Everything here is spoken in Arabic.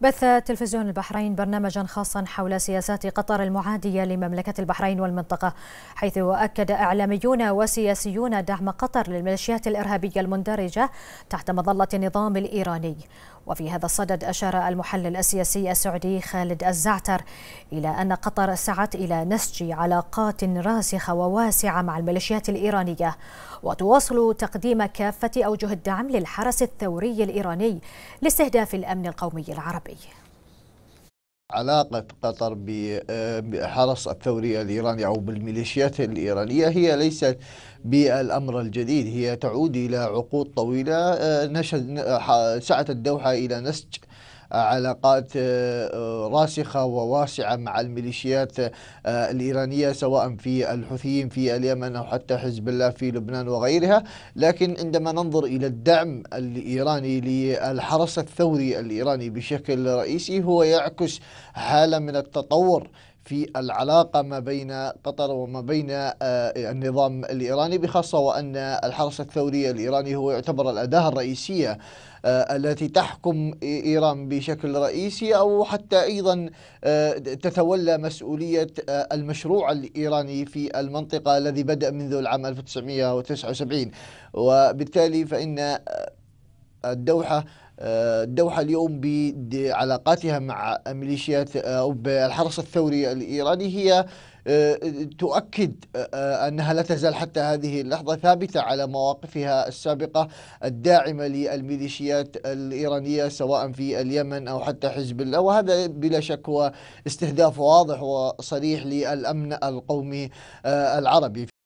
بث تلفزيون البحرين برنامجا خاصا حول سياسات قطر المعادية لمملكة البحرين والمنطقة حيث أكد إعلاميون وسياسيون دعم قطر للميليشيات الإرهابية المندرجة تحت مظلة النظام الإيراني وفي هذا الصدد أشار المحلل السياسي السعودي خالد الزعتر إلى أن قطر سعت إلى نسج علاقات راسخة وواسعة مع الميليشيات الإيرانية وتواصل تقديم كافة أوجه الدعم للحرس الثوري الإيراني لاستهداف الأمن القومي العربي العربية علاقة قطر بحرس الثوري الإيراني أو بالميليشيات الإيرانية هي ليست بالأمر الجديد هي تعود إلى عقود طويلة آه، سعت الدوحة إلى نسج علاقات آه، آه، راسخة وواسعة مع الميليشيات آه، الإيرانية سواء في الحوثيين في اليمن أو حتى حزب الله في لبنان وغيرها لكن عندما ننظر إلى الدعم الإيراني للحرس الثوري الإيراني بشكل رئيسي هو يعكس حالة من التطور في العلاقة ما بين قطر وما بين آه، النظام الإيراني بخاصة وأن الحرس الثوري الإيراني هو يعتبر الأداة الرئيسية آه، التي تحكم إيران بشكل رئيسي أو حتى أيضا آه، تتولى مسؤولية المشروع الإيراني في المنطقة الذي بدأ منذ العام 1979 وبالتالي فإن الدوحة الدوحة اليوم بعلاقاتها مع ميليشيات أو بالحرس الثوري الإيراني هي آه، تؤكد آه، آه، أنها لا تزال حتى هذه اللحظة ثابتة على مواقفها السابقة الداعمة للميليشيات الإيرانية سواء في اليمن أو حتى حزب الله وهذا بلا شك هو استهداف واضح وصريح للأمن القومي العربي